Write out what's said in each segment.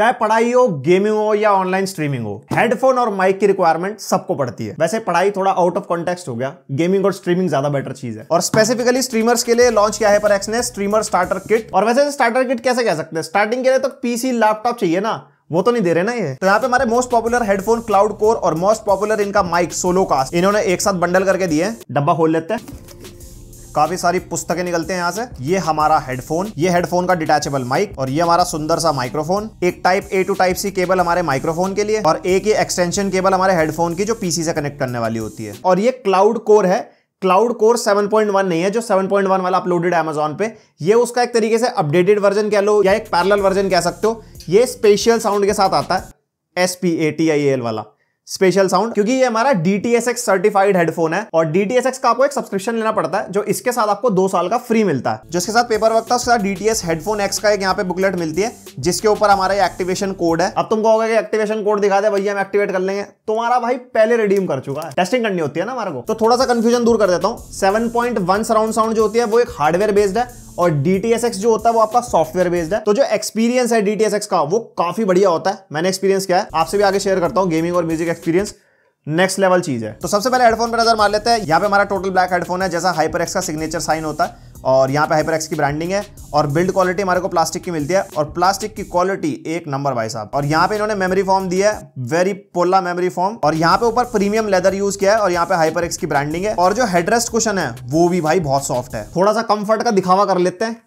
चाहे पढ़ाई हो गेमिंग हो या ऑनलाइन स्ट्रीमिंग हो हेडफोन और माइक की रिक्वायरमेंट सबको पड़ती है वैसे पढ़ाई थोड़ा आउट ऑफ कॉन्टेक्स्ट हो गया गेमिंग और स्ट्रीमिंग ज्यादा बेटर चीज है और स्पेसिफिकली स्ट्रीमर्स के लिए लॉन्च किया है पर एक्स ने स्ट्रीमर स्टार्टर किट और वैसे स्टार्टर किट कैसे कह सकते हैं स्टार्टिंग के लिए तो पीसी लैपटॉप चाहिए ना वो तो नहीं दे रहे ना ये तो यहाँ पे हमारे most popular headphone cloud core और मोस्ट पॉपुलर इनका माइक सोलो कास्ट इन्होंने एक साथ बंडल करके दिए डब्बा खोल लेते हैं काफी सारी पुस्तकें निकलते हैं यहाँ से ये हमारा हेडफोन ये हेडफोन का डिटेचेबल माइक और ये हमारा सुंदर सा माइक्रोफोन एक type A to type C cable हमारे माइक्रोफोन के लिए और एक ये एक्सटेंशन केबल हमारे हेडफोन की जो पीसी से कनेक्ट करने वाली होती है और ये क्लाउड कोर है क्लाउड कोर 7.1 नहीं है जो 7.1 वाला अपलोडेड अमेजोन पे ये उसका एक तरीके से अपडेटेड वर्जन कह लो या एक पैरल वर्जन कह सकते हो ये स्पेशल साउंड के साथ आता है S P A T I A L spatial sound क्योंकि ये हमारा DTSX सर्टिफाइड हेडफोन है और DTSX का आपको एक सब्सक्रिप्शन लेना पड़ता है जो इसके साथ आपको दो साल का फ्री मिलता है जिसके साथ पेपर वर्क था उसके साथ DTS हेडफोन एक्स का एक यहाँ पे बुकलेट मिलती है जिसके ऊपर हमारा ये एक्टिवेशन कोड है अब तुम कहोगे कि एक्टिवेशन कोड दिखा दे भैया हम एक्टिवेट कर लेंगे तुम्हारा भाई पहले रिडीम कर चुका है टेस्टिंग करनी होती है ना हमारे को तो थोड़ा सा कंफ्यूजन दूर कर देता हूँ seven point one surround sound जो होती है वो एक हार्डवेयर बेस्ड है और DTSX जो होता है वो आपका सॉफ्टवेयर बेस्ड है तो जो एक्सपीरियंस है DTSX का वो काफी बढ़िया होता है मैंने एक्सपीरियंस किया है आपसे भी आगे शेयर करता हूँ गेमिंग और म्यूजिक एक्सपीरियंस नेक्स्ट लेवल चीज है तो सबसे पहले हेडफोन पर नजर मार लेते हैं यहाँ पे हमारा टोटल ब्लैक हेडफोन है जैसा हाइपर एक्स का सिग्नेचर साइन होता है और यहाँ पे हाइपर की ब्रांडिंग है और बिल्ड क्वालिटी हमारे को प्लास्टिक की मिलती है और प्लास्टिक की क्वालिटी एक नंबर भाई साहब और यहाँ पे इन्होंने मेमोरी फॉर्म दिया है वेरी पोला मेमोरी फॉर्म और यहाँ पे ऊपर प्रीमियम लेदर यूज किया है और यहाँ पे हाइपर की ब्रांडिंग है और जो हेडरेस्ट क्वेश्चन है वो भी भाई बहुत सॉफ्ट है थोड़ा सा कंफर्ट का दिखावा कर लेते हैं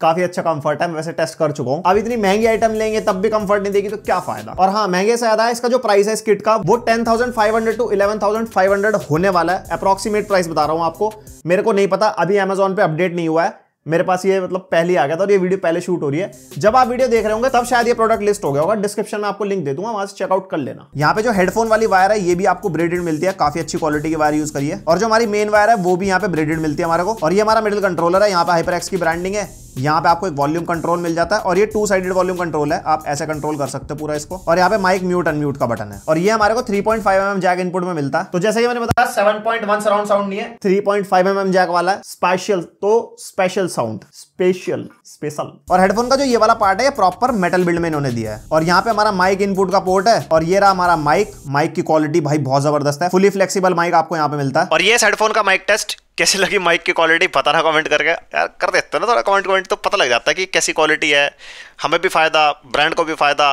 काफी अच्छा कंफर्ट है मैं वैसे टेस्ट कर चुका हूँ अब इतनी महंगी आइटम लेंगे तब भी कंफर्ट नहीं देगी तो क्या फायदा और हाँ महंगे से ज्यादा इसका जो प्राइस है इस किट का वो 10,500 टू 11,500 होने वाला है अप्रोक्सीमेट प्राइस बता रहा हूँ आपको मेरे को नहीं पता अभी अमेजोन पे अपडेट नहीं हुआ है मेरे पास ये मतलब पहले आ गया था और ये वीडियो पहले शूट हो रही है जब आप वीडियो देख रहे होंगे तब शायद ये प्रोडक्ट लिस्ट हो गया होगा डिस्क्रिप्शन में आपको लिंक दे दूंगा वहां से चेकआउट कर लेना यहाँ पे जो हेडफोन वाली वायर है ये भी आपको ब्रेडेड मिलती है काफी अच्छी क्वालिटी की वायर यूज करिए और जो हमारी मेन वायर है वो भी यहाँ पे ब्रेडेड मिलती है हमारे को और ये हमारा मिडिल कंट्रोलर है यहाँ पे हाइपर की ब्रांडिंग है यहाँ पे आपको एक वॉल्यूम कंट्रोल मिल जाता है और ये टू साइडेड वॉल्यूम कंट्रोल है आप ऐसे कंट्रोल कर सकते हो पूरा इसको और यहाँ पे माइक म्यूट अनम्यूट का बटन है और ये हमारे को 3.5 पॉइंट mm जैक इनपुट में मिलता है तो जैसे ही मैंने बताया 7.1 सराउंड साउंड नहीं है 3.5 पॉइंट mm जैक वाला है स्पेशल तो स्पेशल साउंड स्पेशल स्पेशल और हेडफोन का जो ये वाला पार्ट है ये प्रॉपर मेटल बिल्ड में इन्होंने दिया है और यहाँ पे हमारा माइक इनपुट का पोर्ट है और ये रहा हमारा माइक माइक की क्वालिटी भाई बहुत जबरदस्त है फुली फ्लेक्सिबल माइक आपको यहाँ पे मिलता है और ये हेडफोन का माइक टेस्ट कैसी लगी माइक की क्वालिटी पता ना कमेंट करके यार कर देते ना थोड़ा कमेंट कमेंट तो पता लग जाता है कि कैसी क्वालिटी है हमें भी फ़ायदा ब्रांड को भी फ़ायदा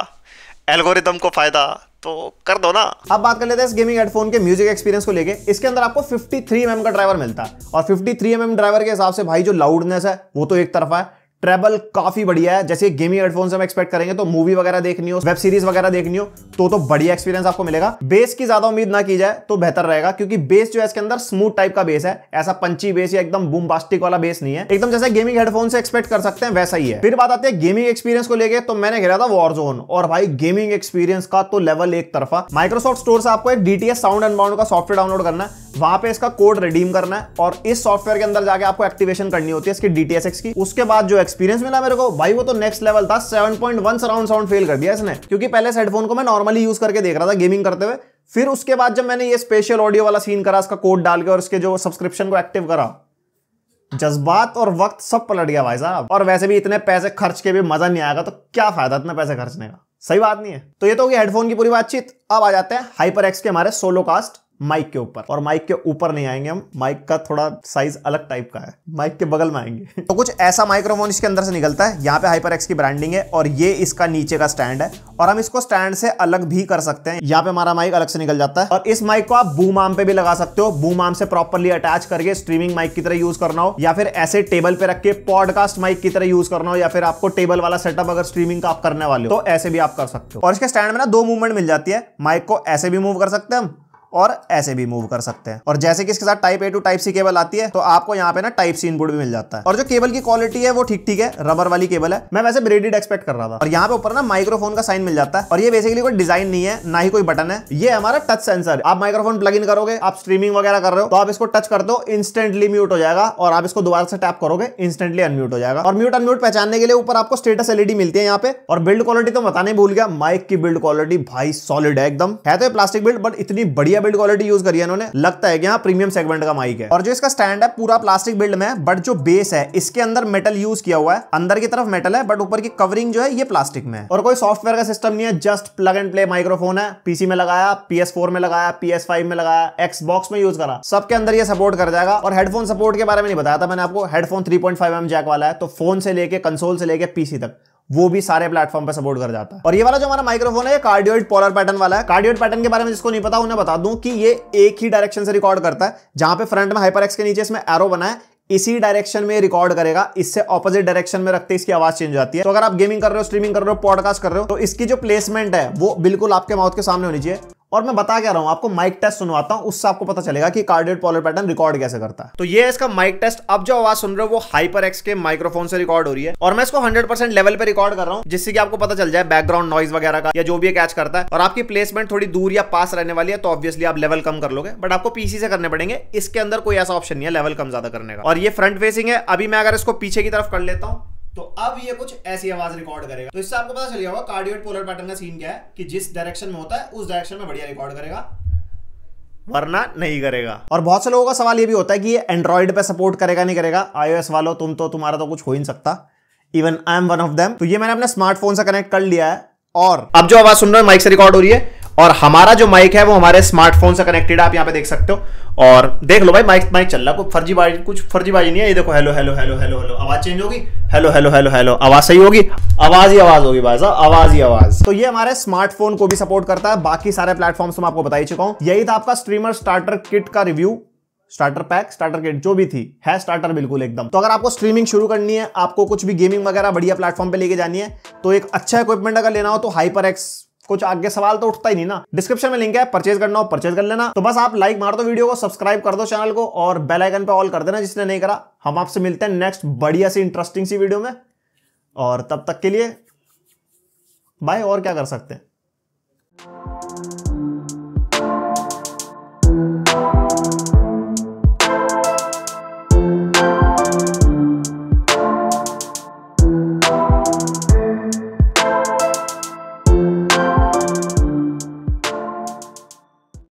एल्गोरिदम को फ़ायदा तो कर दो ना अब बात कर लेते हैं इस गेमिंग हेडफोन के म्यूजिक एक्सपीरियंस को लेके इसके अंदर आपको 53 थ्री mm का ड्राइवर मिलता है और 53 थ्री mm ड्राइवर के हिसाब से भाई जो लाउडनेस है वो तो एक तरफा है ट्रेबल काफी बढ़िया है जैसे गेमिंग हेडफोन हम एक्सपेक्ट करेंगे तो मूवी वगैरह देखनी हो वेब सीरीज वगैरह देखनी हो तो तो बढ़िया एक्सपीरियंस आपको मिलेगा बेस की ज्यादा उम्मीद ना की जाए तो बेहतर रहेगा क्योंकि बेस जो है इसके अंदर स्मूथ टाइप का बेस है ऐसा पंची बेस या एकदम बूम वाला बेस नहीं है एकदम जैसे गेमिंग हेडफोन से एक्सपेक्ट कर सकते हैं वैसा ही है फिर बात आती है गेमिंग एक्सपीरियंस को लेकर तो मैंने रहा था वॉर जोन और भाई गेमिंग एक्सपीरियंस का तो लेवल एक तरफा माइक्रोसॉफ्ट स्टोर से आपको एक डीटीएस साउंड एंड बाउंड का सॉफ्टवेयर डाउनलोड करना है वहां पे इसका कोड रिडीम करना है और इस सॉफ्टवेयर के अंदर जाके आपको एक्टिवेशन करनी होती है इसकी डीटीएसएक्स की उसके बाद जो एक्सपीरियंस मिला मेरे को भाई वो तो नेक्स्ट लेवल था वन सराउंड साउंड फेल कर दिया इसने क्योंकि पहले हेडफोन को मैं नॉर्मली यूज करके देख रहा था गेमिंग करते हुए फिर उसके बाद जब मैंने ये स्पेशल ऑडियो वाला सीन करा उसका कोड डाल के और उसके जो सब्सक्रिप्शन को एक्टिव करा जज्बात और वक्त सब पलट गया भाई साहब और वैसे भी इतने पैसे खर्च के भी मजा नहीं आएगा तो क्या फायदा इतने पैसे खर्चने का सही बात नहीं है तो ये तो होगी हेडफोन की पूरी बातचीत अब आ जाते हैं हाइपर एक्स के हमारे सोलो कास्ट माइक के ऊपर और माइक के ऊपर नहीं आएंगे हम माइक का थोड़ा साइज अलग टाइप का है माइक के बगल में आएंगे तो कुछ ऐसा माइक्रोफोन इसके अंदर से निकलता है यहाँ पे हाइपर एक्स की ब्रांडिंग है और ये इसका नीचे का स्टैंड है और हम इसको स्टैंड से अलग भी कर सकते हैं यहाँ पे हमारा माइक अलग से निकल जाता है और इस माइक को आप बूम आम पे भी लगा सकते हो बूम आम से प्रॉपरली अटैच करके स्ट्रीमिंग माइक की तरह यूज करना हो या फिर ऐसे टेबल पे रख के पॉडकास्ट माइक की तरह यूज करना हो या फिर आपको टेबल वाला सेटअप अगर स्ट्रीमिंग का आप करने वाले हो तो ऐसे भी आप कर सकते हो और इसके स्टैंड में ना दो मूवमेंट मिल जाती है माइक को ऐसे भी मूव कर सकते हैं हम और ऐसे भी मूव कर सकते हैं और जैसे कि इसके साथ type A to type C cable आती है तो आपको यहाँ पे ना टाइप सी इनपुट भी मिल जाता है और जो केबल की क्वालिटी है वो ठीक ठीक है रबर वाली केबल है मैं वैसे ब्रेडेड एक्सपेक्ट कर रहा था और यहाँ पे ऊपर ना माइक्रोफोन का साइन मिल जाता है और ये बेसिकली कोई डिजाइन नहीं है ना ही कोई बटन है ये हमारा टच सेंसर आप माइक्रोफोन प्लग इन करोगे आप स्ट्रीमिंग वगैरह कर रहे हो तो आप इसको टच कर दो इंस्टेंटली म्यूट हो जाएगा और आप इसको दोबारा से टैप करोगे इंस्टेंटली अनम्यूट हो जाएगा और म्यूट अनम्यूट पहचानने के लिए ऊपर आपको स्टेटस एलईडी मिलती है यहाँ पे और बिल्ड क्वालिटी तो बताने भूल गया माइक की बिल्ड क्वालिटी भाई सॉलिड है एकदम है तो प्लास्टिक बिल्ड बट इतनी बढ़िया बिल्ड क्वालिटी यूज करी है इन्होंने लगता है कि यहाँ प्रीमियम सेगमेंट का माइक है और जो इसका स्टैंड है पूरा प्लास्टिक बिल्ड में बट जो बेस है इसके अंदर मेटल यूज किया हुआ है अंदर की तरफ मेटल है बट ऊपर की कवरिंग जो है ये प्लास्टिक में और कोई सॉफ्टवेयर का सिस्टम नहीं है just plug and play microphone है पीसी में लगाया पीएस में लगाया पीएस में लगाया एक्स में यूज करा सबके अंदर ये सपोर्ट कर जाएगा और हेडफोन सपोर्ट के बारे में नहीं बताया था मैंने आपको हेडफोन थ्री पॉइंट जैक वाला है तो फोन से लेके कंसोल से लेके पीसी तक वो भी सारे प्लेटफॉर्म पर सपोर्ट कर जाता है और ये वाला जो हमारा माइक्रोफोन है ये कार्डियोइड पॉलर पैटर्न वाला है कार्डियोइड पैटर्न के बारे में जिसको नहीं पता उन्हें बता दूं कि ये एक ही डायरेक्शन से रिकॉर्ड करता है जहां पे फ्रंट में हाइपर एक्स के नीचे इसमें एरो बना है इसी डायरेक्शन में रिकॉर्ड करेगा इससे ऑपोजिट डायरेक्शन में रखते इसकी आवाज चेंज हो जाती है तो अगर आप गेमिंग कर रहे हो स्ट्रीमिंग कर रहे हो पॉडकास्ट कर रहे हो तो इसकी जो प्लेसमेंट है वो बिल्कुल आपके माउथ के सामने होनी चाहिए और मैं बता क्या रहा हूं आपको माइक टेस्ट सुनवाता हूं उससे आपको पता चलेगा कि कार्डियड पॉलर पैटर्न रिकॉर्ड कैसे करता है तो ये इसका माइक टेस्ट अब जो आवाज सुन रहे हो वो हाइपर एक्स के माइक्रोफोन से रिकॉर्ड हो रही है और मैं इसको 100% लेवल पे रिकॉर्ड कर रहा हूं जिससे कि आपको पता चल जाए बैकग्राउंड नॉइज वगैरह का या जो भी कैच करता है और आपकी प्लेसमेंट थोड़ी दूर या पास रहने वाली है तो ऑब्वियसली आप लेवल कम कर लोगे बट आपको पीसी से करने पड़ेंगे इसके अंदर कोई ऐसा ऑप्शन नहीं है लेवल कम ज्यादा करने का और ये फ्रंट फेसिंग है अभी मैं अगर इसको पीछे की तरफ कर लेता हूँ तो अब ये कुछ ऐसी आवाज रिकॉर्ड करेगा तो इससे आपको पता चल गया होगा कार्डियोइड पोलर पैटर्न का सीन क्या है कि जिस डायरेक्शन में होता है उस डायरेक्शन में बढ़िया रिकॉर्ड करेगा वरना नहीं करेगा और बहुत से लोगों का सवाल ये भी होता है कि ये एंड्रॉइड पे सपोर्ट करेगा नहीं करेगा आईओएस वालों तुम तो तुम्हारा तो कुछ हो ही नहीं सकता even I am one of them तो ये मैंने अपने स्मार्टफोन से कनेक्ट कर लिया है और अब जो आवाज सुन रहे हो माइक से रिकॉर्ड हो रही है और हमारा जो माइक है वो हमारे स्मार्टफोन से कनेक्टेड है आप यहाँ पे देख सकते हो और देख लो भाई माइक माइक चल रहा है कोई फर्जीबाजी कुछ फर्जीबाजी नहीं है ये देखो hello hello hello hello hello आवाज चेंज होगी हेलो हेलो हेलो हेलो आवाज सही होगी आवाज ही आवाज होगी भाई साहब आवाज ही आवाज तो ये हमारे स्मार्टफोन को भी सपोर्ट करता है बाकी सारे प्लेटफॉर्म मैं आपको बताई चुका हूँ यही था आपका स्ट्रीमर स्टार्टर किट का review starter pack starter kit जो भी थी है स्टार्टर बिल्कुल एकदम तो अगर आपको स्ट्रीमिंग शुरू करनी है आपको कुछ भी गेमिंग वगैरह बढ़िया प्लेटफॉर्म पे लेके जानी है तो एक अच्छा इक्विपमेंट अगर लेना हो तो हाइपर एक्स कुछ आगे सवाल तो उठता ही नहीं ना डिस्क्रिप्शन में लिंक है परचेज करना हो परचेज कर लेना तो बस आप लाइक मार दो वीडियो को सब्सक्राइब कर दो चैनल को और बेल आइकन पे ऑल कर देना जिसने नहीं करा हम आपसे मिलते हैं नेक्स्ट बढ़िया सी इंटरेस्टिंग सी वीडियो में और तब तक के लिए बाय और क्या कर सकते हैं